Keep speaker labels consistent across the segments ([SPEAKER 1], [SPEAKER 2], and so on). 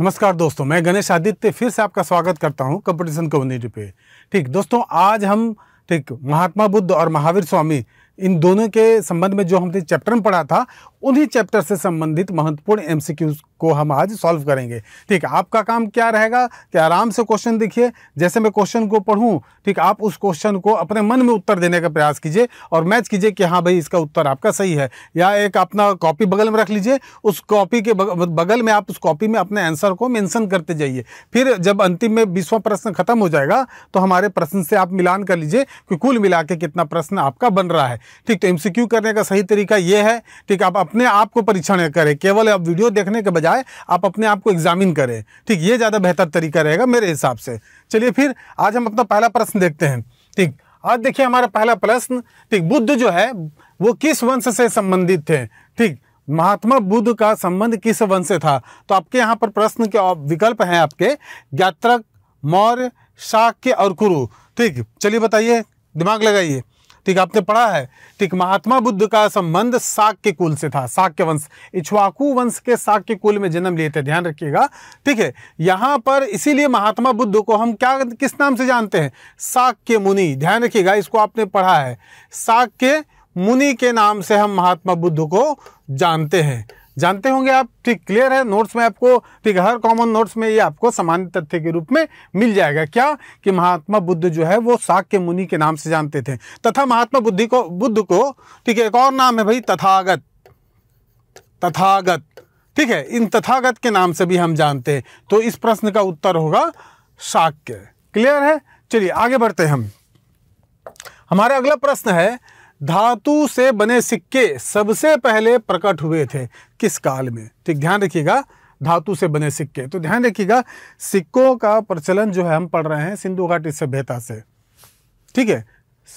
[SPEAKER 1] नमस्कार दोस्तों मैं गणेश आदित्य फिर से आपका स्वागत करता हूं कंपटीशन कम्युनिटी पे ठीक दोस्तों आज हम ठीक महात्मा बुद्ध और महावीर स्वामी इन दोनों के संबंध में जो हमने चैप्टर में पढ़ा था उन्हीं चैप्टर से संबंधित महत्वपूर्ण एम को हम आज सॉल्व करेंगे ठीक है आपका काम क्या रहेगा कि आराम से क्वेश्चन देखिए जैसे मैं क्वेश्चन को पढ़ूँ ठीक आप उस क्वेश्चन को अपने मन में उत्तर देने का प्रयास कीजिए और मैच कीजिए कि हाँ भाई इसका उत्तर आपका सही है या एक अपना कॉपी बगल में रख लीजिए उस कॉपी के बगल में आप उस कॉपी में अपने आंसर को मैंसन करते जाइए फिर जब अंतिम में बीसवा प्रश्न खत्म हो जाएगा तो हमारे प्रश्न से आप मिलान कर लीजिए कि कुल मिला के कितना प्रश्न आपका बन रहा है ठीक तो एम करने का सही तरीका ये है ठीक आप अपने आप को परीक्षण करें केवल आप वीडियो देखने के बजाय आप अपने आप को एग्जामिन करें ठीक ये ज़्यादा बेहतर तरीका रहेगा मेरे हिसाब से चलिए फिर आज हम अपना पहला प्रश्न देखते हैं ठीक आज देखिए हमारा पहला प्रश्न ठीक बुद्ध जो है वो किस वंश से संबंधित थे ठीक महात्मा बुद्ध का संबंध किस वंश से था तो आपके यहाँ पर प्रश्न के विकल्प हैं आपके ज्ञात्रक मौर्य शाक्य और कुरु ठीक चलिए बताइए दिमाग लगाइए ठीक आपने पढ़ा है ठीक महात्मा बुद्ध का संबंध साक्य कुल से था साक्य वंश इच्छवाकू वंश के साक्य कुल में जन्म लिए थे ध्यान रखिएगा ठीक है यहां पर इसीलिए महात्मा बुद्ध को हम क्या किस नाम से जानते हैं साक्य मुनि ध्यान रखिएगा इसको आपने पढ़ा है साक्य मुनि के नाम से हम महात्मा बुद्ध को जानते हैं जानते होंगे आप ठीक क्लियर है नोट्स में आपको ठीक हर कॉमन नोट्स में ये आपको सामान्य तथ्य के रूप में मिल जाएगा क्या कि महात्मा बुद्ध जो है वो शाक्य मुनि के नाम से जानते थे तथा महात्मा बुद्धि को बुद्ध को ठीक है एक और नाम है भाई तथागत तथागत ठीक है इन तथागत के नाम से भी हम जानते हैं तो इस प्रश्न का उत्तर होगा शाक्य क्लियर है चलिए आगे बढ़ते हैं हम हमारा अगला प्रश्न है धातु से बने सिक्के सबसे पहले प्रकट हुए थे किस काल में ठीक ध्यान रखिएगा धातु से बने सिक्के तो ध्यान रखिएगा सिक्कों का प्रचलन जो है हम पढ़ रहे हैं सिंधु घाटी सभ्यता से ठीक है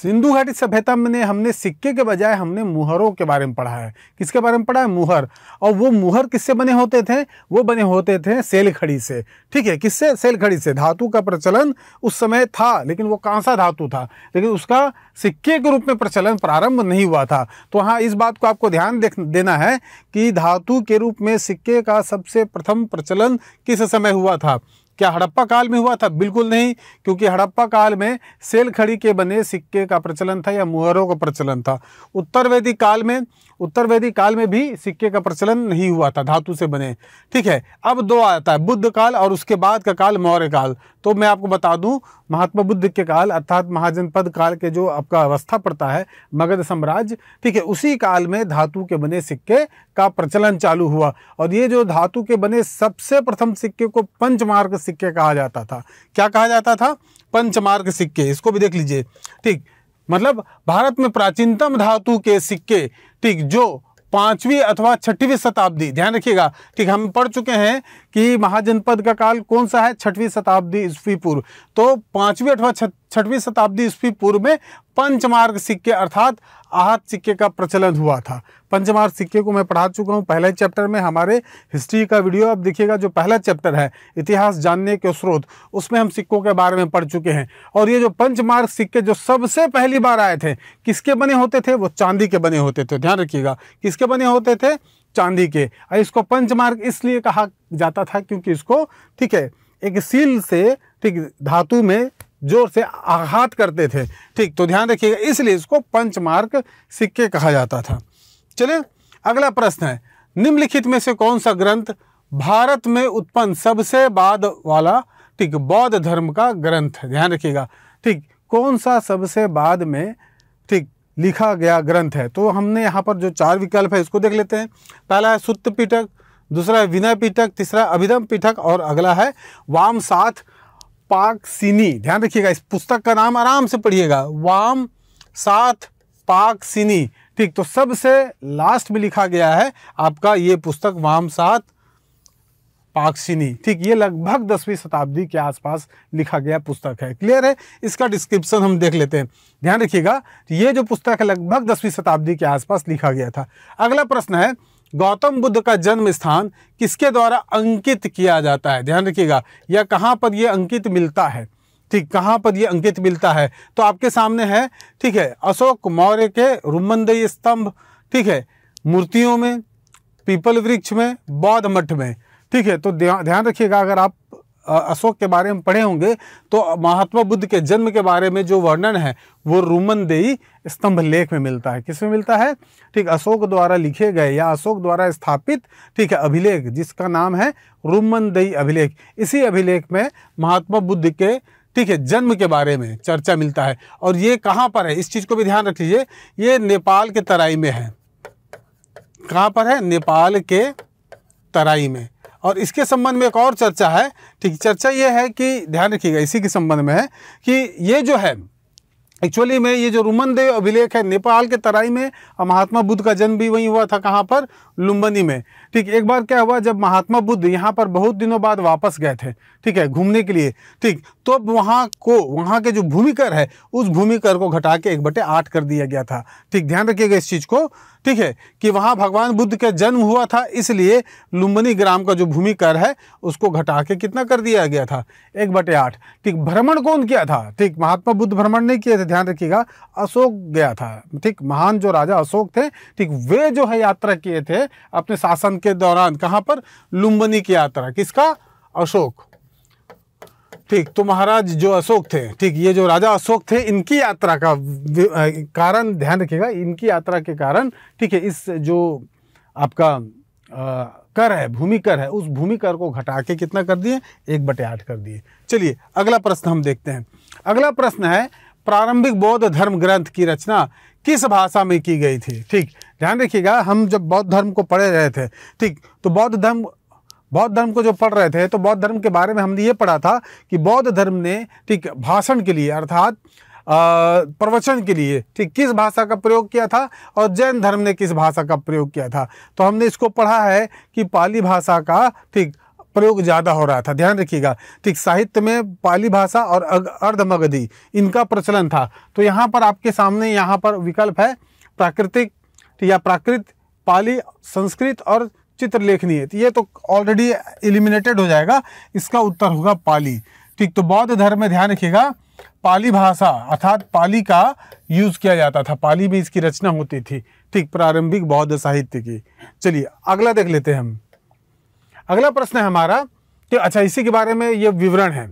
[SPEAKER 1] सिंधु घाटी सभ्यता में हमने सिक्के के बजाय हमने मुहरों के बारे में पढ़ा है किसके बारे में पढ़ा है मुहर और वो मुहर किससे बने होते थे वो बने होते थे सेल खड़ी से ठीक है किससे सेल खड़ी से धातु का प्रचलन उस समय था लेकिन वो कौन सा धातु था लेकिन उसका सिक्के के रूप में प्रचलन प्रारंभ नहीं हुआ था तो हाँ इस बात को आपको ध्यान देना है कि धातु के रूप में सिक्के का सबसे प्रथम प्रचलन किस समय हुआ था क्या हड़प्पा काल में हुआ था बिल्कुल नहीं क्योंकि हड़प्पा काल में सेल खड़ी के बने सिक्के का प्रचलन था या मुहरों का प्रचलन था उत्तर वैदिक काल में उत्तर वैदिक काल में भी सिक्के का प्रचलन नहीं हुआ था धातु से बने ठीक है अब दो आता है बुद्ध काल और उसके बाद का काल मौर्य काल तो मैं आपको बता दूं महात्मा बुद्ध के काल अर्थात महाजनपद काल के जो आपका अवस्था पड़ता है मगध साम्राज्य ठीक है उसी काल में धातु के बने सिक्के का प्रचलन चालू हुआ और ये जो धातु के बने सबसे प्रथम सिक्के को पंचमार्ग सिक्के कहा जाता था क्या कहा जाता था पंचमार्ग सिक्के इसको भी देख लीजिए ठीक मतलब भारत में प्राचीनतम धातु के सिक्के ठीक जो पांचवी अथवा छठवीं शताब्दी ध्यान रखिएगा ठीक हम पढ़ चुके हैं कि महाजनपद का काल कौन सा है छठवीं शताब्दी ईस्वी पूर्व तो पांचवी अथवा छठवीं शताब्दी ईस्वी पूर्व में पंचमार्ग सिक्के अर्थात आहत सिक्के का प्रचलन हुआ था पंचमार्ग सिक्के को मैं पढ़ा चुका हूँ पहले चैप्टर में हमारे हिस्ट्री का वीडियो आप देखिएगा जो पहला चैप्टर है इतिहास जानने के स्रोत उसमें हम सिक्कों के बारे में पढ़ चुके हैं और ये जो पंचमार्ग सिक्के जो सबसे पहली बार आए थे किसके बने होते थे वो चांदी के बने होते थे ध्यान रखिएगा किसके बने होते थे चांदी के और इसको पंचमार्ग इसलिए कहा जाता था क्योंकि इसको ठीक है एक सील से ठीक धातु में जोर से आघात करते थे ठीक तो ध्यान रखिएगा इसलिए इसको पंचमार्क सिक्के कहा जाता था चलिए अगला प्रश्न है निम्नलिखित में से कौन सा ग्रंथ भारत में उत्पन्न सबसे बाद वाला ठीक बौद्ध धर्म का ग्रंथ ध्यान रखिएगा ठीक कौन सा सबसे बाद में ठीक लिखा गया ग्रंथ है तो हमने यहाँ पर जो चार विकल्प है इसको देख लेते हैं पहला है सुत्त पीठक दूसरा है विनय पीठक तीसरा अभिधम पीठक और अगला है वाम साथ पाक सिनी ध्यान रखिएगा इस पुस्तक का नाम आराम से पढ़िएगा वाम साथ पाक सिनी ठीक तो सबसे लास्ट में लिखा गया है आपका ये पुस्तक वाम साथ पाक्सिनी ठीक ये लगभग दसवीं शताब्दी के आसपास लिखा गया पुस्तक है क्लियर है इसका डिस्क्रिप्शन हम देख लेते हैं ध्यान रखिएगा ये जो पुस्तक है लगभग दसवीं शताब्दी के आसपास लिखा गया था अगला प्रश्न है गौतम बुद्ध का जन्म स्थान किसके द्वारा अंकित किया जाता है ध्यान रखिएगा या कहाँ पर यह अंकित मिलता है ठीक कहाँ पर यह अंकित मिलता है तो आपके सामने है ठीक है अशोक मौर्य के रुमनदेय स्तंभ ठीक है मूर्तियों में पीपल वृक्ष में बौद्ध मठ में ठीक है तो ध्यान रखिएगा अगर आप अशोक के बारे में पढ़े होंगे तो महात्मा बुद्ध के जन्म के बारे में जो वर्णन है वो रूमन देई स्तंभ लेख में मिलता है किस में मिलता है ठीक अशोक द्वारा लिखे गए या अशोक द्वारा स्थापित ठीक है अभिलेख जिसका नाम है रूमन देई अभिलेख इसी अभिलेख में महात्मा बुद्ध के ठीक है जन्म के बारे में चर्चा मिलता है और ये कहाँ पर है इस चीज़ को भी ध्यान लीजिए ये नेपाल के तराई में है कहाँ पर है नेपाल के तराई में और इसके संबंध में एक और चर्चा है ठीक चर्चा ये है कि ध्यान रखिएगा इसी के संबंध में है कि ये जो है एक्चुअली में ये जो रुमन देव अभिलेख है नेपाल के तराई में महात्मा बुद्ध का जन्म भी वहीं हुआ था कहाँ पर लुम्बनी में ठीक एक बार क्या हुआ जब महात्मा बुद्ध यहाँ पर बहुत दिनों बाद वापस गए थे ठीक है घूमने के लिए ठीक तो वहाँ को वहाँ के जो भूमिकर है उस भूमिकर को घटा के एक बटे आठ कर दिया गया था ठीक ध्यान रखिएगा इस चीज़ को ठीक है कि वहाँ भगवान बुद्ध का जन्म हुआ था इसलिए लुम्बनी ग्राम का जो भूमिकर है उसको घटा के कितना कर दिया गया था एक बटे आठ ठीक भ्रमण कौन किया था ठीक महात्मा बुद्ध भ्रमण नहीं किए थे ध्यान रखिएगा अशोक गया था ठीक महान जो राजा अशोक थे ठीक वे जो है यात्रा किए थे अपने शासन के दौरान कहां पर लुम्बनी की यात्रा किसका अशोक ठीक तो महाराज जो अशोक थे ठीक ये जो राजा अशोक थे इनकी यात्रा का कारण ध्यान रखिएगा इनकी यात्रा के कारण ठीक है इस जो आपका आ, कर है भूमि कर है उस भूमि कर को घटा के कितना कर दिए एक बटे आठ कर दिए चलिए अगला प्रश्न हम देखते हैं अगला प्रश्न है प्रारंभिक बौद्ध धर्म ग्रंथ की रचना किस भाषा में की गई थी ठीक ध्यान रखिएगा हम जब बौद्ध धर्म को पढ़ रहे थे ठीक तो बौद्ध धर्म बौद्ध धर्म को जो पढ़ रहे थे तो बौद्ध धर्म के बारे में हमने ये पढ़ा था कि बौद्ध धर्म ने ठीक भाषण के लिए अर्थात प्रवचन के लिए ठीक किस भाषा का प्रयोग किया था और जैन धर्म ने किस भाषा का प्रयोग किया था तो हमने इसको पढ़ा है कि पाली भाषा का ठीक प्रयोग ज़्यादा हो रहा था ध्यान रखिएगा ठीक साहित्य में पाली भाषा और अर्धमगधी इनका प्रचलन था तो यहाँ पर आपके सामने यहाँ पर विकल्प है प्राकृतिक तो या प्राकृत पाली संस्कृत और चित्र लेखनीय तो ये तो ऑलरेडी एलिमिनेटेड हो जाएगा इसका उत्तर होगा पाली ठीक तो बौद्ध धर्म में ध्यान रखिएगा पाली भाषा अर्थात पाली का यूज किया जाता था पाली में इसकी रचना होती थी ठीक प्रारंभिक बौद्ध साहित्य की चलिए अगला देख लेते हैं हम अगला प्रश्न है हमारा कि अच्छा इसी के बारे में ये विवरण है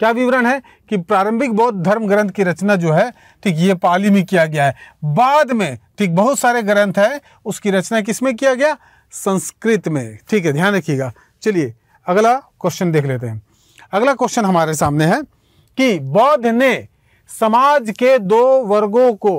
[SPEAKER 1] क्या विवरण है कि प्रारंभिक बौद्ध धर्म ग्रंथ की रचना जो है ठीक ये पाली में किया गया है बाद में ठीक बहुत सारे ग्रंथ है उसकी रचना किस में किया गया संस्कृत में ठीक है ध्यान रखिएगा चलिए अगला क्वेश्चन देख लेते हैं अगला क्वेश्चन हमारे सामने है कि बौद्ध ने समाज के दो वर्गों को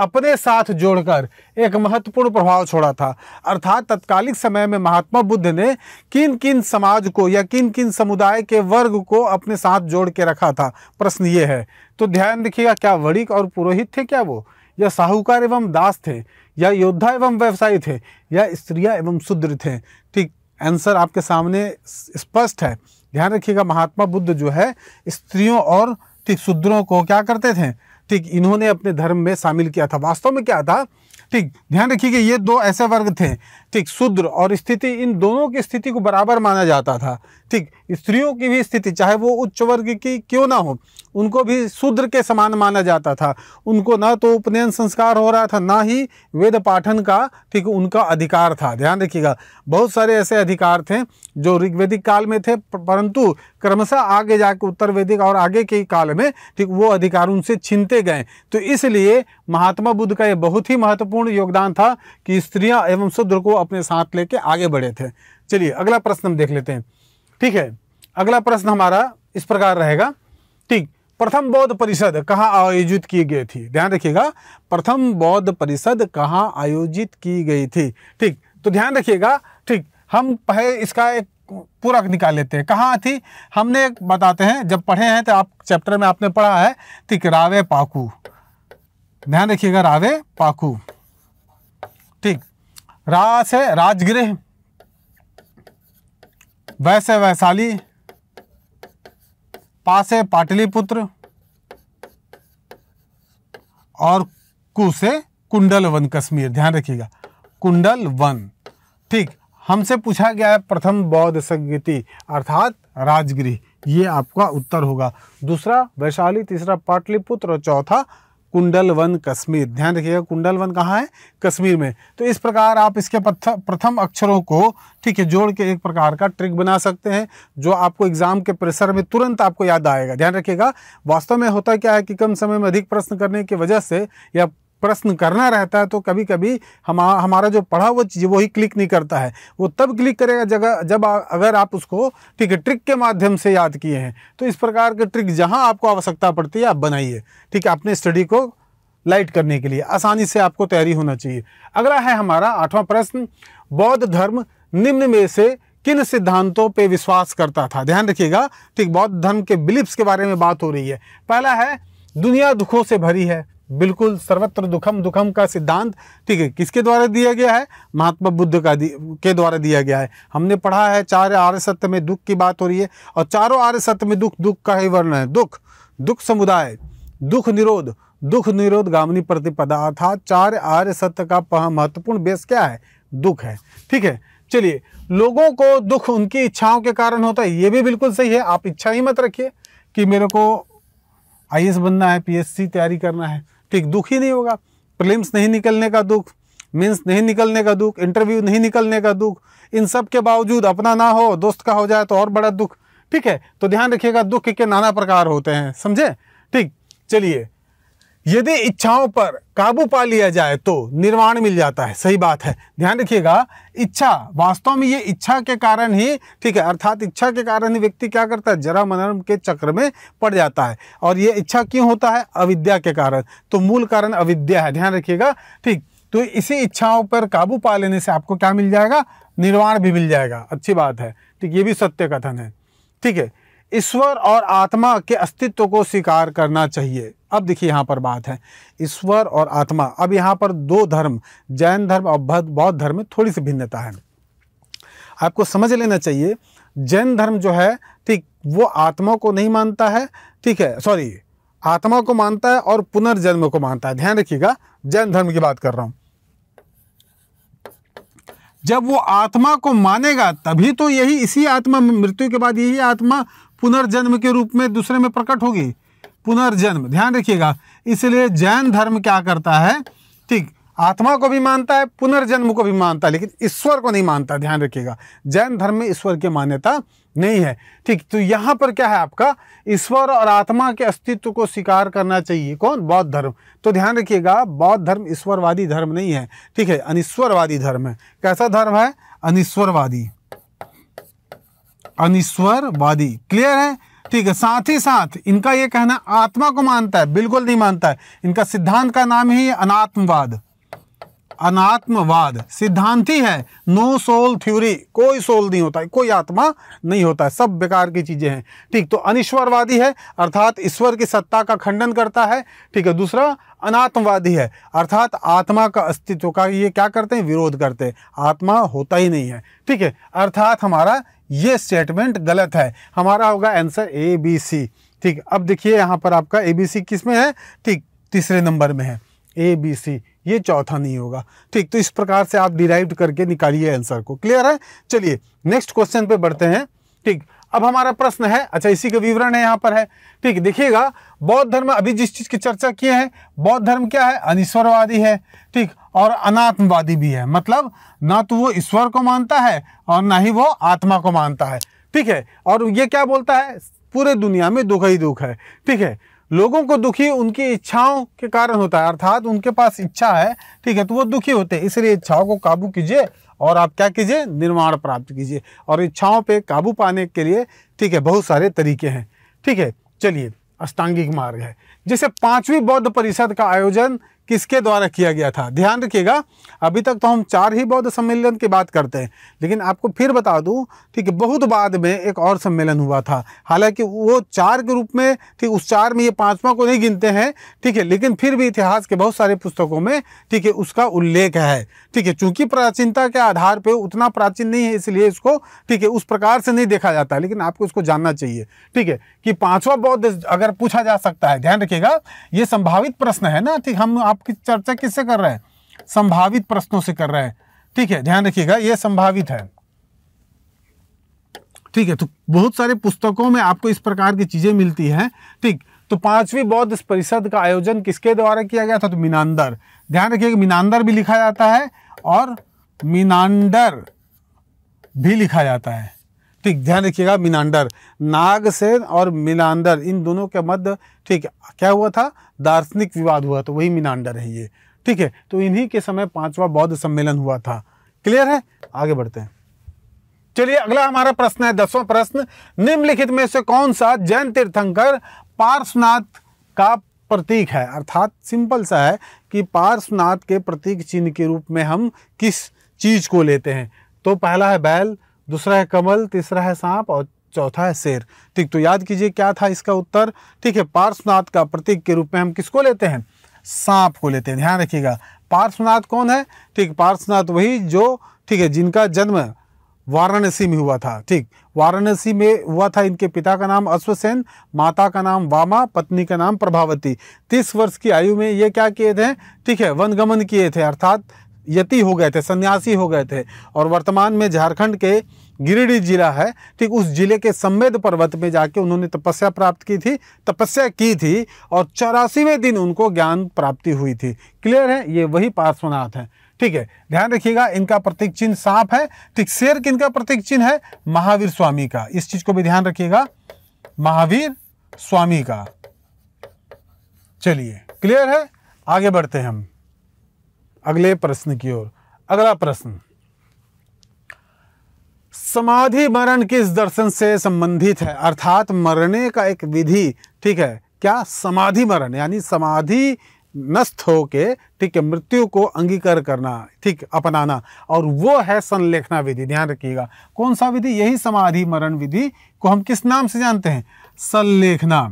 [SPEAKER 1] अपने साथ जोड़कर एक महत्वपूर्ण प्रभाव छोड़ा था अर्थात तत्कालिक समय में महात्मा बुद्ध ने किन किन समाज को या किन किन समुदाय के वर्ग को अपने साथ जोड़ के रखा था प्रश्न ये है तो ध्यान रखिएगा क्या वणिक और पुरोहित थे क्या वो या साहूकार एवं दास थे या योद्धा एवं व्यवसायी थे या स्त्रिया एवं शूद्र थे ठीक आंसर आपके सामने स्पष्ट है ध्यान रखिएगा महात्मा बुद्ध जो है स्त्रियों और शूद्रों को क्या करते थे ठीक इन्होंने अपने धर्म में शामिल किया था वास्तव में क्या था ठीक ध्यान रखिएगा ये दो ऐसे वर्ग थे ठीक शूद्र और स्थिति इन दोनों की स्थिति को बराबर माना जाता था ठीक स्त्रियों की भी स्थिति चाहे वो उच्च वर्ग की क्यों ना हो उनको भी शूद्र के समान माना जाता था उनको ना तो उपनयन संस्कार हो रहा था ना ही वेद पाठन का ठीक उनका अधिकार था ध्यान रखिएगा बहुत सारे ऐसे अधिकार थे जो ऋग्वेदिक काल में थे परंतु क्रमशः आगे जाकर उत्तर वैदिक और आगे के काल में ठीक वो अधिकार उनसे छीनते गए तो इसलिए महात्मा बुद्ध का यह बहुत ही महत्वपूर्ण योगदान था कि स्त्रियाँ एवं शूद्र को अपने साथ लेके आगे बढ़े थे चलिए अगला प्रश्न हम देख लेते हैं ठीक है अगला प्रश्न हमारा इस प्रकार रहेगा ठीक प्रथम बौद्ध परिषद कहाँ आयोजित की गई थी ध्यान रखिएगा प्रथम बौद्ध परिषद कहाँ आयोजित की गई थी ठीक तो ध्यान रखिएगा ठीक हम पहले इसका एक पूरा निकाल लेते हैं कहाँ थी हमने बताते हैं जब पढ़े हैं तो आप चैप्टर में आपने पढ़ा है ठीक रावे पाकू ध्यान रखिएगा रावे पाकू ठीक रास है राजगृह वैसे वैशाली पास है पाटलिपुत्र और कुसे कुंडल वन कश्मीर ध्यान रखिएगा कुंडल वन ठीक हमसे पूछा गया है प्रथम बौद्ध संगीति अर्थात राजगृह ये आपका उत्तर होगा दूसरा वैशाली तीसरा पाटलिपुत्र और चौथा कुंडल वन कश्मीर ध्यान रखिएगा कुंडल वन कहाँ है कश्मीर में तो इस प्रकार आप इसके प्रथम अक्षरों को ठीक है जोड़ के एक प्रकार का ट्रिक बना सकते हैं जो आपको एग्जाम के प्रेशर में तुरंत आपको याद आएगा ध्यान रखिएगा वास्तव में होता क्या है कि कम समय में अधिक प्रश्न करने की वजह से या प्रश्न करना रहता है तो कभी कभी हम हमारा जो पढ़ा वो चीज़ वही क्लिक नहीं करता है वो तब क्लिक करेगा जगह जब आ, अगर आप उसको ठीक है ट्रिक के माध्यम से याद किए हैं तो इस प्रकार के ट्रिक जहाँ आपको आवश्यकता पड़ती है आप बनाइए ठीक है अपने स्टडी को लाइट करने के लिए आसानी से आपको तैयारी होना चाहिए अगला है हमारा आठवां प्रश्न बौद्ध धर्म निम्न में से किन सिद्धांतों पर विश्वास करता था ध्यान रखिएगा ठीक बौद्ध धर्म के बिलिप्स के बारे में बात हो रही है पहला है दुनिया दुखों से भरी है बिल्कुल सर्वत्र दुखम दुखम का सिद्धांत ठीक है किसके द्वारा दिया गया है महात्मा बुद्ध का के द्वारा दिया गया है हमने पढ़ा है चार आर्य सत्य में दुख की बात हो रही है और चारों आर्य सत्य में दुख दुख का ही वर्णन है दुख दुख समुदाय दुख निरोध दुख निरोध गामनी प्रतिपदा अर्थात चार आर्य सत्य का महत्वपूर्ण बेस क्या है दुख है ठीक है चलिए लोगों को दुख उनकी इच्छाओं के कारण होता है ये भी बिल्कुल सही है आप इच्छा ही मत रखिए कि मेरे को आई बनना है पीएससी तैयारी करना है ठीक दुख ही नहीं होगा प्रीलिम्स नहीं निकलने का दुख मीन्स नहीं निकलने का दुख इंटरव्यू नहीं निकलने का दुख इन सब के बावजूद अपना ना हो दोस्त का हो जाए तो और बड़ा दुख ठीक है तो ध्यान रखिएगा दुख के नाना प्रकार होते हैं समझे ठीक चलिए यदि इच्छाओं पर काबू पा लिया जाए तो निर्वाण मिल जाता है सही बात है ध्यान रखिएगा इच्छा वास्तव में ये इच्छा के कारण ही ठीक है अर्थात इच्छा के कारण ही व्यक्ति क्या करता है जरा मनन के चक्र में पड़ जाता है और ये इच्छा क्यों होता है अविद्या के कारण तो मूल कारण अविद्या है ध्यान रखिएगा ठीक तो इसी इच्छाओं पर काबू पा लेने से आपको क्या मिल जाएगा निर्वाण भी मिल जाएगा अच्छी बात है ठीक ये भी सत्य कथन है ठीक है ईश्वर और आत्मा के अस्तित्व को स्वीकार करना चाहिए अब देखिए यहाँ पर बात है ईश्वर और आत्मा अब यहाँ पर दो धर्म जैन धर्म और बौद्ध धर्म में थोड़ी सी भिन्नता है आपको समझ लेना चाहिए जैन धर्म जो है ठीक वो आत्मा को नहीं मानता है ठीक है सॉरी आत्मा को मानता है और पुनर्जन्म को मानता है ध्यान रखिएगा जैन धर्म की बात कर रहा हूं जब वो आत्मा को मानेगा तभी तो यही इसी आत्मा मृत्यु के बाद यही आत्मा पुनर्जन्म के रूप में दूसरे में प्रकट होगी पुनर्जन्म ध्यान रखिएगा इसलिए जैन धर्म क्या करता है ठीक आत्मा को भी मानता है पुनर्जन्म को भी मानता है लेकिन ईश्वर को नहीं मानता ध्यान रखिएगा जैन धर्म में ईश्वर की मान्यता नहीं है ठीक तो यहाँ पर क्या है आपका ईश्वर और आत्मा के अस्तित्व को स्वीकार करना चाहिए कौन बौद्ध धर्म तो ध्यान रखिएगा बौद्ध धर्म ईश्वरवादी धर्म नहीं है ठीक है अनिश्वरवादी धर्म है कैसा धर्म है अनिश्वरवादी अनिश्वरवादी क्लियर है ठीक है साथ ही साथ इनका यह कहना आत्मा को मानता है बिल्कुल नहीं मानता है इनका सिद्धांत का नाम ही अनात्मवाद अनात्मवाद सिद्धांत ही है नो सोल थ्योरी कोई सोल नहीं होता है कोई आत्मा नहीं होता है सब बेकार की चीज़ें हैं ठीक तो अनिश्वरवादी है अर्थात ईश्वर की सत्ता का खंडन करता है ठीक है दूसरा अनात्मवादी है अर्थात आत्मा का अस्तित्व का ये क्या करते हैं विरोध करते हैं आत्मा होता ही नहीं है ठीक है अर्थात हमारा ये स्टेटमेंट गलत है हमारा होगा आंसर ए बी सी ठीक अब देखिए यहाँ पर आपका ए बी सी किस में है ठीक तीसरे नंबर में है ए बी सी ये चौथा नहीं होगा ठीक तो इस प्रकार से आप डिराइव करके निकालिए आंसर को क्लियर है चलिए नेक्स्ट क्वेश्चन पे बढ़ते हैं ठीक अब हमारा प्रश्न है अच्छा इसी का विवरण है यहाँ पर है ठीक देखिएगा बौद्ध धर्म अभी जिस चीज़ की चर्चा किए हैं बौद्ध धर्म क्या है अनिश्वरवादी है ठीक और अनात्मवादी भी है मतलब ना तो वो ईश्वर को मानता है और ना ही वो आत्मा को मानता है ठीक है और ये क्या बोलता है पूरे दुनिया में दुख ही दुख है ठीक है लोगों को दुखी उनकी इच्छाओं के कारण होता है अर्थात उनके पास इच्छा है ठीक है तो वो दुखी होते हैं इसलिए इच्छाओं को काबू कीजिए और आप क्या कीजिए निर्माण प्राप्त कीजिए और इच्छाओं पे काबू पाने के लिए ठीक है बहुत सारे तरीके हैं ठीक है चलिए अष्टांगिक मार्ग है जैसे पांचवी बौद्ध परिषद का आयोजन किसके द्वारा किया गया था ध्यान रखिएगा अभी तक तो हम चार ही बौद्ध सम्मेलन की बात करते हैं लेकिन आपको फिर बता दूं ठीक है बहुत बाद में एक और सम्मेलन हुआ था हालांकि वो चार के रूप में ठीक उस चार में ये पाँचवा को नहीं गिनते हैं ठीक है लेकिन फिर भी इतिहास के बहुत सारे पुस्तकों में ठीक है उसका उल्लेख है ठीक है चूंकि प्राचीनता के आधार पर उतना प्राचीन नहीं है इसलिए इसको ठीक है उस प्रकार से नहीं देखा जाता लेकिन आपको इसको जानना चाहिए ठीक है कि पाँचवा बौद्ध अगर पूछा जा सकता है ध्यान रखिएगा ये संभावित प्रश्न है ना ठीक हम आप आपकी चर्चा किससे कर रहे हैं संभावित प्रश्नों से कर रहे हैं ठीक है ध्यान रखिएगा ये संभावित है ठीक है तो बहुत सारे पुस्तकों में आपको इस प्रकार की चीज़ें मिलती हैं ठीक तो पांचवी बौद्ध परिषद का आयोजन किसके द्वारा किया गया था तो मीनांदर ध्यान रखिएगा मीनांदर भी लिखा जाता है और मीनांडर भी लिखा जाता है ठीक ध्यान रखिएगा मीनांडर नागसेन और मीनांडर इन दोनों के मध्य ठीक क्या हुआ था दार्शनिक विवाद हुआ तो वही मीनांडर है ये ठीक है तो इन्हीं के समय पांचवा बौद्ध सम्मेलन हुआ था क्लियर है आगे बढ़ते हैं चलिए अगला हमारा प्रश्न है दसवां प्रश्न निम्नलिखित में से कौन सा जैन तीर्थंकर पार्श्वनाथ का प्रतीक है अर्थात सिंपल सा है कि पार्श्वनाथ के प्रतीक चिन्ह के रूप में हम किस चीज़ को लेते हैं तो पहला है बैल दूसरा है कमल तीसरा है सांप और चौथा है शेर ठीक तो याद कीजिए क्या था इसका उत्तर ठीक है पार्श्वनाथ का प्रतीक के रूप में हम किसको लेते हैं सांप को लेते हैं ध्यान रखिएगा पार्श्वनाथ कौन है ठीक पार्श्वनाथ वही जो ठीक है जिनका जन्म वाराणसी में हुआ था ठीक वाराणसी में हुआ था इनके पिता का नाम अश्वसेन माता का नाम वामा पत्नी का नाम प्रभावती तीस वर्ष की आयु में ये क्या किए थे ठीक है वनगमन किए थे अर्थात यति हो गए थे सन्यासी हो गए थे और वर्तमान में झारखंड के गिरिडीह जिला है ठीक उस जिले के संवेद पर्वत में जाके उन्होंने तपस्या प्राप्त की थी तपस्या की थी और चौरासीवें दिन उनको ज्ञान प्राप्ति हुई थी क्लियर है ये वही पार्श्वनाथ हैं ठीक है ध्यान रखिएगा इनका प्रतीक चिन्ह सांप है ठीक शेर किन का प्रतीक चिन्ह है महावीर स्वामी का इस चीज़ को भी ध्यान रखिएगा महावीर स्वामी का चलिए क्लियर है आगे बढ़ते हैं हम अगले प्रश्न की ओर अगला प्रश्न समाधि मरण किस दर्शन से संबंधित है अर्थात मरने का एक विधि ठीक है क्या समाधि मरण यानी समाधि नष्ट होके ठीक है मृत्यु को अंगीकार करना ठीक अपनाना और वो है संलेखना विधि ध्यान रखिएगा कौन सा विधि यही समाधि मरण विधि को हम किस नाम से जानते हैं संलेखना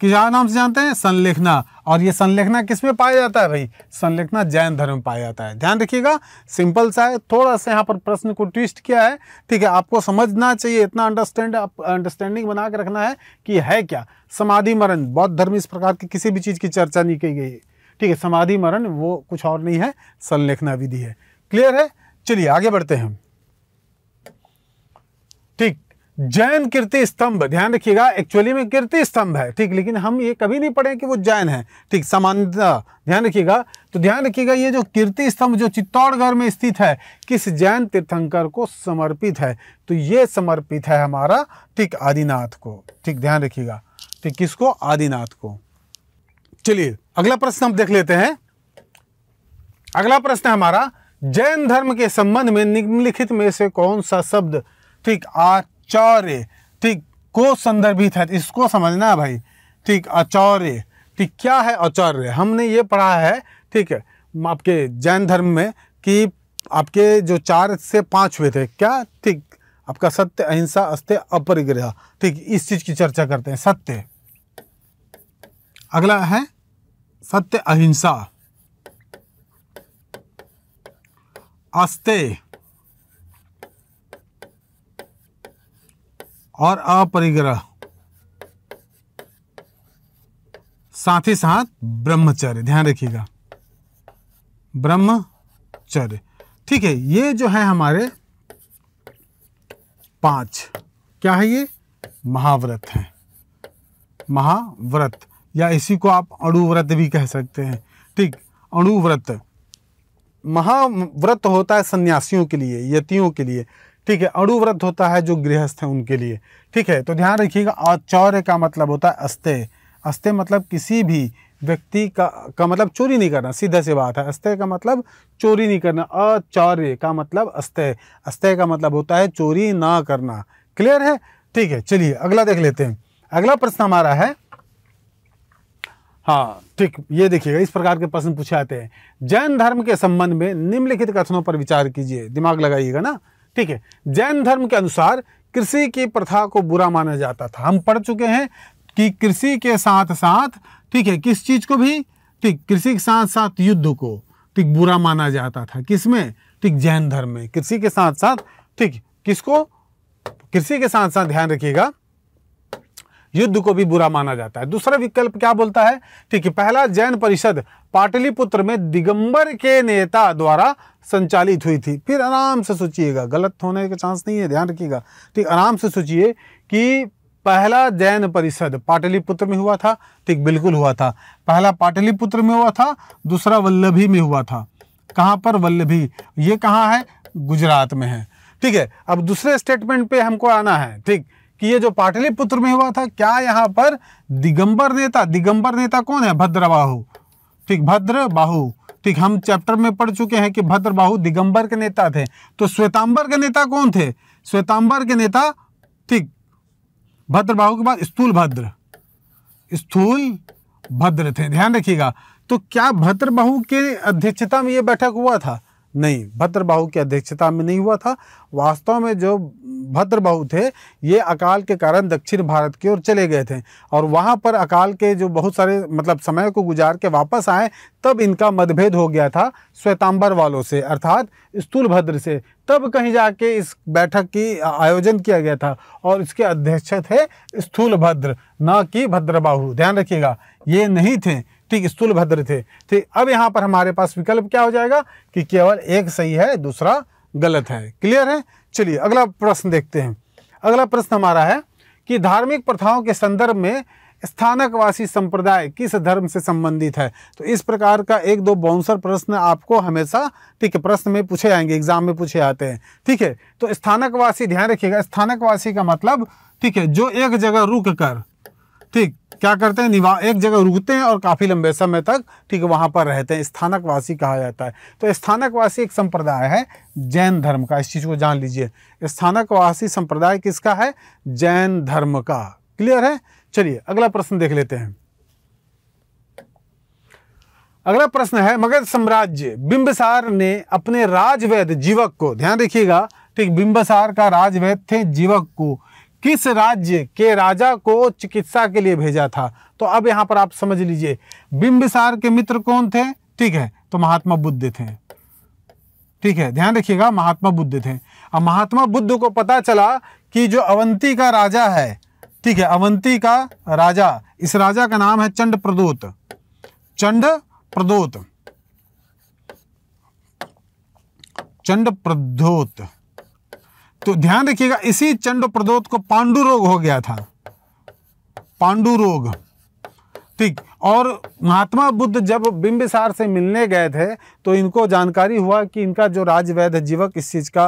[SPEAKER 1] किसान नाम से जानते हैं संलेखना और ये संलेखना किस में पाया जाता है भाई संलेखना जैन धर्म में पाया जाता है ध्यान रखिएगा सिंपल सा है थोड़ा सा यहाँ पर प्रश्न को ट्विस्ट किया है ठीक है आपको समझना चाहिए इतना अंडरस्टैंड अंडरस्टैंडिंग बना के रखना है कि है क्या समाधि मरण बौद्ध धर्म इस प्रकार की किसी भी चीज़ की चर्चा नहीं की गई है ठीक है समाधि मरण वो कुछ और नहीं है संलेखना विधि है क्लियर है चलिए आगे बढ़ते हैं ठीक जैन कीर्ति स्तंभ ध्यान रखिएगा एक्चुअली में कीर्ति स्तंभ है ठीक लेकिन हम ये कभी नहीं पढ़े कि वो जैन है ठीक समानता ध्यान रखिएगा तो ध्यान रखिएगा ये जो कीर्ति स्तंभ जो चित्तौड़गढ़ में स्थित है किस जैन तीर्थंकर को समर्पित है तो ये समर्पित है हमारा ठीक आदिनाथ को ठीक ध्यान रखिएगा ठीक किसको आदिनाथ को चलिए अगला प्रश्न हम देख लेते हैं अगला प्रश्न हमारा जैन धर्म के संबंध में निम्नलिखित में से कौन सा शब्द ठीक आठ चौरे ठीक को संदर्भित है इसको समझना है भाई ठीक अचौर्य ठीक क्या है अचौर्य हमने ये पढ़ा है ठीक है आपके जैन धर्म में कि आपके जो चार से पांच हुए थे क्या ठीक आपका सत्य अहिंसा अस्त्य अपरिग्रह ठीक इस चीज़ की चर्चा करते हैं सत्य अगला है सत्य अहिंसा अस्त्य और अपरिग्रह साथ ही साथ ब्रह्मचर्य ध्यान रखिएगा ब्रह्मचर्य ठीक है ये जो है हमारे पांच क्या है ये महाव्रत है महाव्रत या इसी को आप अणुव्रत भी कह सकते हैं ठीक अणुव्रत महाव्रत होता है सन्यासियों के लिए यतियों के लिए ठीक है अणुव्रत होता है जो गृहस्थ है उनके लिए ठीक है तो ध्यान रखिएगा अचौर्य का मतलब होता है अस्त्य अस्त्य मतलब किसी भी व्यक्ति का का मतलब चोरी नहीं करना सीधा सी बात है अस्त्य का मतलब चोरी नहीं करना अचौर्य का मतलब अस्त्य अस्त्य का मतलब होता है चोरी ना करना क्लियर है ठीक है चलिए अगला देख लेते हैं अगला प्रश्न हमारा है हाँ ठीक ये देखिएगा इस प्रकार के प्रश्न पूछे आते हैं जैन धर्म के संबंध में निम्नलिखित कथनों पर विचार कीजिए दिमाग लगाइएगा ना ठीक है जैन धर्म के अनुसार कृषि की प्रथा को बुरा माना जाता था हम पढ़ चुके हैं कि कृषि के साथ साथ ठीक है किस चीज़ को भी ठीक कृषि के साथ साथ युद्ध को ठीक बुरा माना जाता था किसमें ठीक जैन धर्म में कृषि के साथ साथ ठीक किसको कृषि के साथ साथ ध्यान रखिएगा युद्ध को भी बुरा माना जाता है दूसरा विकल्प क्या बोलता है ठीक है पहला जैन परिषद पाटलिपुत्र में दिगंबर के नेता द्वारा संचालित हुई थी फिर आराम से सोचिएगा गलत होने का चांस नहीं है ध्यान रखिएगा ठीक आराम से सोचिए कि पहला जैन परिषद पाटलिपुत्र में हुआ था ठीक बिल्कुल हुआ था पहला पाटलिपुत्र में हुआ था दूसरा वल्लभी में हुआ था कहाँ पर वल्लभी ये कहाँ है गुजरात में है ठीक है अब दूसरे स्टेटमेंट पे हमको आना है ठीक कि ये जो पाटलिपुत्र में हुआ था क्या यहाँ पर दिगंबर नेता दिगंबर नेता कौन है भद्रबाहु ठीक भद्र बाहु ठीक हम चैप्टर में पढ़ चुके हैं कि भद्र बाहु दिगंबर के नेता थे तो श्वेतांबर के नेता कौन थे श्वेतांबर के नेता ठीक भद्र के बाद स्थूल भद्र स्थूल भद्र थे ध्यान रखिएगा तो क्या भद्र के अध्यक्षता में ये बैठक हुआ था नहीं भद्रबाहु की अध्यक्षता में नहीं हुआ था वास्तव में जो भद्रबाहु थे ये अकाल के कारण दक्षिण भारत की ओर चले गए थे और वहाँ पर अकाल के जो बहुत सारे मतलब समय को गुजार के वापस आए तब इनका मतभेद हो गया था श्वेतांबर वालों से अर्थात स्थूलभद्र से तब कहीं जाके इस बैठक की आयोजन किया गया था और इसके अध्यक्ष थे स्थूलभद्र न कि भद्रबाहु ध्यान रखिएगा ये नहीं थे ठीक स्थूल भद्र थे ठीक अब यहाँ पर हमारे पास विकल्प क्या हो जाएगा कि केवल एक सही है दूसरा गलत है क्लियर है चलिए अगला प्रश्न देखते हैं अगला प्रश्न हमारा है कि धार्मिक प्रथाओं के संदर्भ में स्थानकवासी संप्रदाय किस धर्म से संबंधित है तो इस प्रकार का एक दो बाउंसर प्रश्न आपको हमेशा ठीक है प्रश्न में पूछे आएंगे एग्जाम में पूछे आते हैं ठीक है तो स्थानकवासी ध्यान रखिएगा स्थानकवासी का मतलब ठीक है जो एक जगह रुक कर ठीक क्या करते हैं निवा एक जगह रुकते हैं और काफ़ी लंबे समय तक ठीक है वहाँ पर रहते हैं स्थानकवासी कहा जाता है तो स्थानकवासी एक संप्रदाय है जैन धर्म का इस चीज़ को जान लीजिए स्थानकवासी संप्रदाय किसका है जैन धर्म का क्लियर है चलिए अगला प्रश्न देख लेते हैं अगला प्रश्न है मगध साम्राज्य बिंबसार ने अपने राजवैद जीवक को ध्यान रखिएगा ठीक बिंबसार का राजवैद थे जीवक को किस राज्य के राजा को चिकित्सा के लिए भेजा था तो अब यहां पर आप समझ लीजिए बिंबिसार के मित्र कौन थे ठीक है तो महात्मा बुद्ध थे ठीक है ध्यान रखिएगा महात्मा बुद्ध थे अब महात्मा बुद्ध को पता चला कि जो अवंती का राजा है ठीक है अवंती का राजा इस राजा का नाम है चंड प्रदोत चंड प्रदोत चंड प्रदोत तो ध्यान रखिएगा इसी चंड प्रदोत को पांडु रोग हो गया था पांडु रोग ठीक और महात्मा बुद्ध जब बिंबिसार से मिलने गए थे तो इनको जानकारी हुआ कि इनका जो राजवैध जीवक इस चीज़ का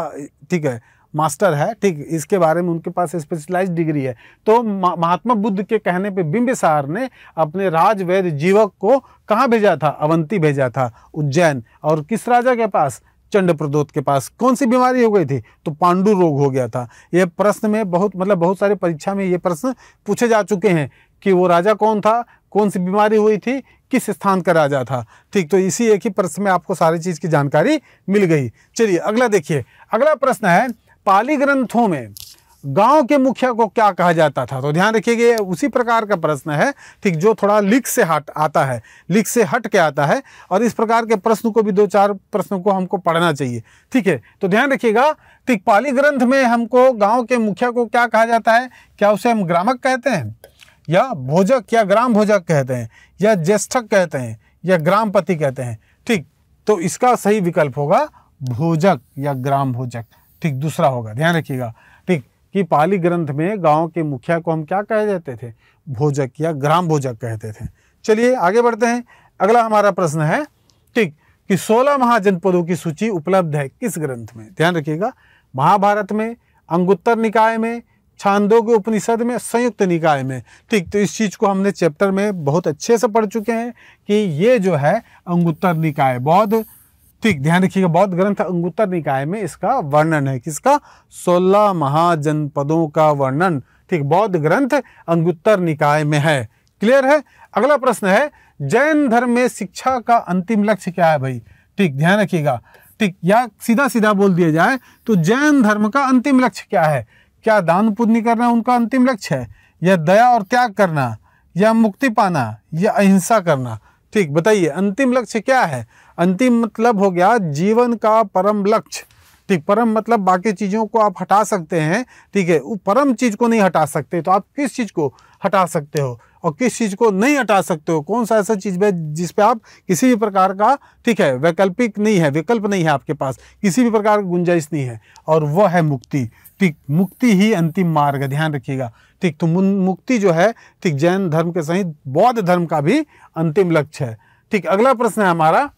[SPEAKER 1] ठीक है मास्टर है ठीक इसके बारे में उनके पास स्पेशलाइज डिग्री है तो महात्मा बुद्ध के कहने पे बिंबिसार ने अपने राजवैद जीवक को कहाँ भेजा था अवंती भेजा था उज्जैन और किस राजा के पास चंड प्रदोत के पास कौन सी बीमारी हो गई थी तो पांडु रोग हो गया था यह प्रश्न में बहुत मतलब बहुत सारे परीक्षा में ये प्रश्न पूछे जा चुके हैं कि वो राजा कौन था कौन सी बीमारी हुई थी किस स्थान का राजा था ठीक तो इसी एक ही प्रश्न में आपको सारी चीज़ की जानकारी मिल गई चलिए अगला देखिए अगला प्रश्न है पाली ग्रंथों में गांव के मुखिया को क्या कहा जाता था तो ध्यान रखिएगा ये उसी प्रकार का प्रश्न है ठीक जो थोड़ा लिख से हट आता है लिख से हट के आता है और इस प्रकार के प्रश्न को भी दो चार प्रश्नों को हमको पढ़ना चाहिए ठीक है तो ध्यान रखिएगा ठीक पाली ग्रंथ में हमको गांव के मुखिया को क्या कहा जाता है क्या उसे हम ग्रामक कहते हैं या भोजक या ग्राम भोजक कहते हैं या ज्येष्ठक कहते हैं या ग्रामपति कहते हैं ठीक तो इसका सही विकल्प होगा भोजक या ग्राम भोजक ठीक दूसरा होगा ध्यान रखिएगा कि पाली ग्रंथ में गांव के मुखिया को हम क्या कह देते थे भोजक या ग्राम भोजक कहते थे चलिए आगे बढ़ते हैं अगला हमारा प्रश्न है ठीक कि 16 महाजनपदों की सूची उपलब्ध है किस ग्रंथ में ध्यान रखिएगा महाभारत में अंगुत्तर निकाय में छांदोग्य उपनिषद में संयुक्त निकाय में ठीक तो इस चीज़ को हमने चैप्टर में बहुत अच्छे से पढ़ चुके हैं कि ये जो है अंगुत्तर निकाय बौद्ध ठीक ध्यान रखिएगा बौद्ध ग्रंथ अंगुत्तर निकाय में इसका वर्णन है किसका सोलह महाजनपदों का वर्णन ठीक बौद्ध ग्रंथ अंगुत्तर निकाय में है क्लियर है अगला प्रश्न है जैन धर्म में शिक्षा का अंतिम लक्ष्य क्या है भाई ठीक ध्यान रखिएगा ठीक या सीधा सीधा बोल दिया जाए तो जैन धर्म का अंतिम लक्ष्य क्या है क्या दान पुण्य करना उनका अंतिम लक्ष्य है या दया और त्याग करना या मुक्ति पाना या अहिंसा करना ठीक बताइए अंतिम लक्ष्य क्या है अंतिम मतलब हो गया जीवन का परम लक्ष्य ठीक परम मतलब बाकी चीज़ों को आप हटा सकते हैं ठीक है वो परम चीज़ को नहीं हटा सकते तो आप किस चीज़ को हटा सकते हो और किस चीज़ को नहीं हटा सकते हो कौन सा ऐसा चीज़ है जिस पे आप किसी भी प्रकार का ठीक है वैकल्पिक नहीं है विकल्प नहीं है आपके पास किसी भी प्रकार की गुंजाइश नहीं है और वह है मुक्ति ठीक मुक्ति ही अंतिम मार्ग है ध्यान रखिएगा ठीक तो मुक्ति जो है ठीक जैन धर्म के सहित बौद्ध धर्म का भी अंतिम लक्ष्य है ठीक अगला प्रश्न है हमारा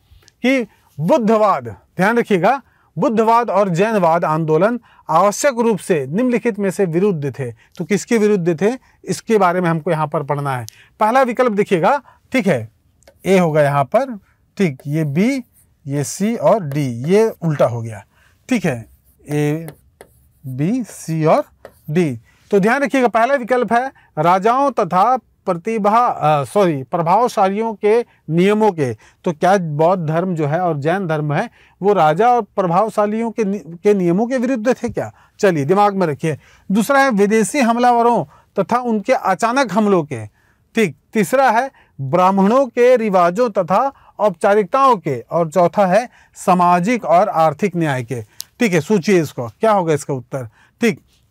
[SPEAKER 1] कि बुद्धवाद ध्यान रखिएगा बुद्धवाद और जैनवाद आंदोलन आवश्यक रूप से निम्नलिखित में से विरुद्ध थे तो किसके विरुद्ध थे इसके बारे में हमको यहाँ पर पढ़ना है पहला विकल्प देखिएगा ठीक है ए होगा यहाँ पर ठीक ये बी ये सी और डी ये उल्टा हो गया ठीक है ए बी सी और डी तो ध्यान रखिएगा पहला विकल्प है राजाओं तथा प्रतिभा सॉरी प्रभावशालियों के नियमों के तो क्या बौद्ध धर्म जो है और जैन धर्म है वो राजा और प्रभावशालियों के के नियमों के विरुद्ध थे क्या चलिए दिमाग में रखिए दूसरा है विदेशी हमलावरों तथा उनके अचानक हमलों के ठीक तीसरा है ब्राह्मणों के रिवाजों तथा औपचारिकताओं के और चौथा है सामाजिक और आर्थिक न्याय के ठीक है सोचिए इसको क्या होगा इसका उत्तर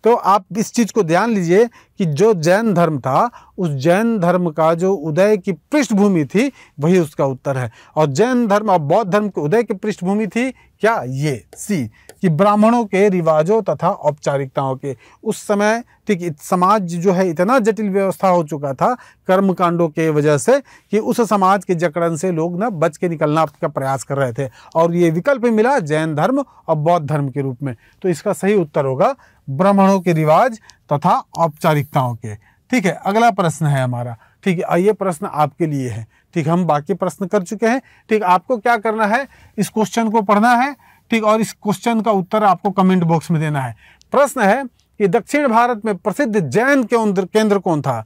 [SPEAKER 1] तो आप इस चीज़ को ध्यान लीजिए कि जो जैन धर्म था उस जैन धर्म का जो उदय की पृष्ठभूमि थी वही उसका उत्तर है और जैन धर्म और बौद्ध धर्म के उदय की पृष्ठभूमि थी क्या ये सी कि ब्राह्मणों के रिवाजों तथा औपचारिकताओं के उस समय ठीक समाज जो है इतना जटिल व्यवस्था हो चुका था कर्मकांडों के वजह से कि उस समाज के जकड़न से लोग ना बच के निकलना का प्रयास कर रहे थे और ये विकल्प मिला जैन धर्म और बौद्ध धर्म के रूप में तो इसका सही उत्तर होगा ब्राह्मणों के रिवाज तथा औपचारिकताओं के ठीक है अगला प्रश्न है हमारा ठीक है ये प्रश्न आपके लिए है ठीक हम बाकी प्रश्न कर चुके हैं ठीक आपको क्या करना है इस क्वेश्चन को पढ़ना है ठीक और इस क्वेश्चन का उत्तर आपको कमेंट बॉक्स में देना है प्रश्न है कि दक्षिण भारत में प्रसिद्ध जैन केंद्र केंद्र कौन था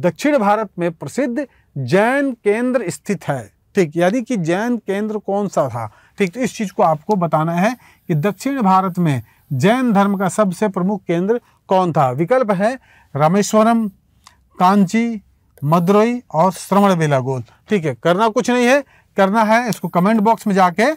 [SPEAKER 1] दक्षिण भारत में प्रसिद्ध जैन केंद्र स्थित है ठीक यानी कि जैन केंद्र कौन सा था ठीक तो इस चीज़ को आपको बताना है कि दक्षिण भारत में जैन धर्म का सबसे प्रमुख केंद्र कौन था विकल्प है रामेश्वरम कांची मदुरई और श्रवण बेलागोल ठीक है करना कुछ नहीं है करना है इसको कमेंट बॉक्स में जाके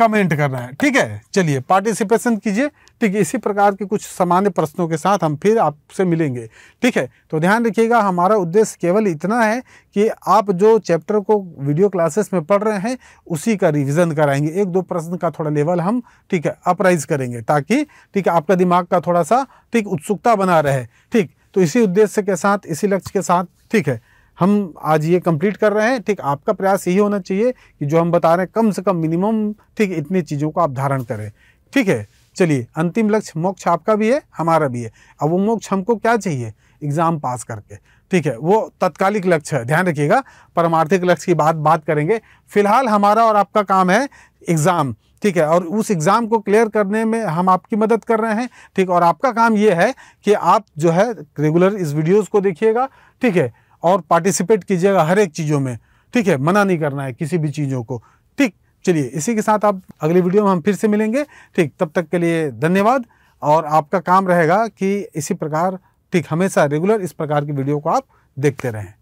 [SPEAKER 1] कमेंट करना है ठीक है चलिए पार्टिसिपेशन कीजिए ठीक है इसी प्रकार के कुछ सामान्य प्रश्नों के साथ हम फिर आपसे मिलेंगे ठीक है तो ध्यान रखिएगा हमारा उद्देश्य केवल इतना है कि आप जो चैप्टर को वीडियो क्लासेस में पढ़ रहे हैं उसी का रिविज़न कराएंगे एक दो प्रश्न का थोड़ा लेवल हम ठीक है अपराइज करेंगे ताकि ठीक है आपका दिमाग का थोड़ा सा ठीक उत्सुकता बना रहे ठीक तो इसी उद्देश्य के साथ इसी लक्ष्य के साथ ठीक है हम आज ये कंप्लीट कर रहे हैं ठीक आपका प्रयास यही होना चाहिए कि जो हम बता रहे हैं कम से कम मिनिमम ठीक इतनी चीज़ों को आप धारण करें ठीक है चलिए अंतिम लक्ष्य मोक्ष आपका भी है हमारा भी है अब वो मोक्ष हमको क्या चाहिए एग्ज़ाम पास करके ठीक है वो तत्कालिक लक्ष्य है ध्यान रखिएगा परमार्थिक लक्ष्य की बात बात करेंगे फिलहाल हमारा और आपका काम है एग्ज़ाम ठीक है और उस एग्ज़ाम को क्लियर करने में हम आपकी मदद कर रहे हैं ठीक और आपका काम ये है कि आप जो है रेगुलर इस वीडियोज़ को देखिएगा ठीक है और पार्टिसिपेट कीजिएगा हर एक चीज़ों में ठीक है मना नहीं करना है किसी भी चीज़ों को ठीक चलिए इसी के साथ आप अगली वीडियो में हम फिर से मिलेंगे ठीक तब तक के लिए धन्यवाद और आपका काम रहेगा कि इसी प्रकार ठीक हमेशा रेगुलर इस प्रकार की वीडियो को आप देखते रहें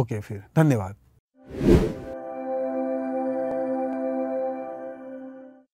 [SPEAKER 1] ओके फिर धन्यवाद